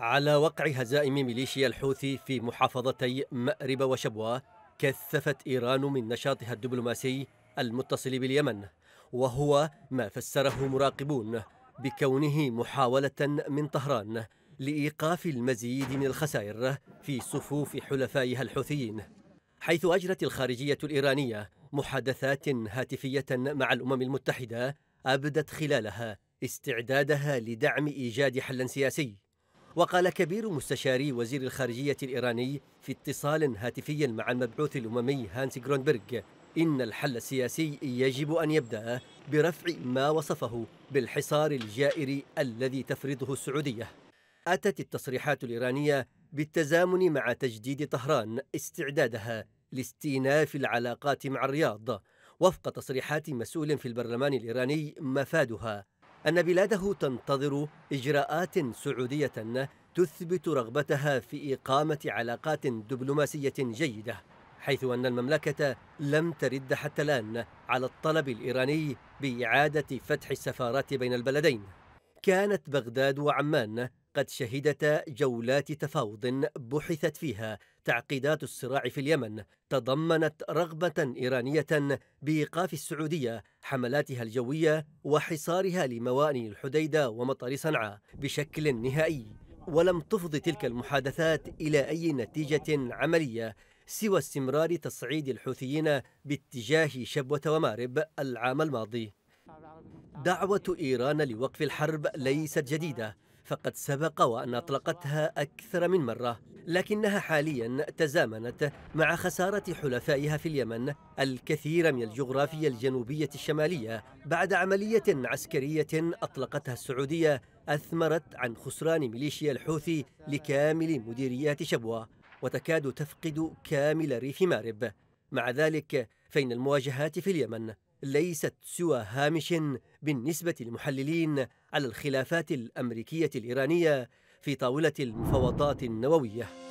على وقع هزائم ميليشيا الحوثي في محافظتي مأرب وشبوة كثفت إيران من نشاطها الدبلوماسي المتصل باليمن وهو ما فسره مراقبون بكونه محاولة من طهران لإيقاف المزيد من الخسائر في صفوف حلفائها الحوثيين حيث أجرت الخارجية الإيرانية محادثات هاتفية مع الأمم المتحدة أبدت خلالها استعدادها لدعم إيجاد حل سياسي وقال كبير مستشاري وزير الخارجية الإيراني في اتصال هاتفي مع المبعوث الأممي هانس جرونبرغ إن الحل السياسي يجب أن يبدأ برفع ما وصفه بالحصار الجائر الذي تفرضه السعودية أتت التصريحات الإيرانية بالتزامن مع تجديد طهران استعدادها لاستئناف العلاقات مع الرياض وفق تصريحات مسؤول في البرلمان الإيراني مفادها أن بلاده تنتظر إجراءات سعودية تثبت رغبتها في إقامة علاقات دبلوماسية جيدة حيث أن المملكة لم ترد حتى الآن على الطلب الإيراني بإعادة فتح السفارات بين البلدين كانت بغداد وعمان قد شهدتا جولات تفاوض بحثت فيها تعقيدات الصراع في اليمن تضمنت رغبة إيرانية بإيقاف السعودية حملاتها الجوية وحصارها لموانئ الحديدة ومطار صنعاء بشكل نهائي ولم تفض تلك المحادثات إلى أي نتيجة عملية سوى استمرار تصعيد الحوثيين باتجاه شبوة ومارب العام الماضي دعوة إيران لوقف الحرب ليست جديدة فقد سبق وأن أطلقتها أكثر من مرة لكنها حاليا تزامنت مع خسارة حلفائها في اليمن الكثير من الجغرافيا الجنوبية الشمالية بعد عملية عسكرية أطلقتها السعودية أثمرت عن خسران ميليشيا الحوثي لكامل مديريات شبوة وتكاد تفقد كامل ريف مارب مع ذلك فإن المواجهات في اليمن ليست سوى هامش بالنسبة للمحللين على الخلافات الأمريكية الإيرانية في طاولة المفاوضات النووية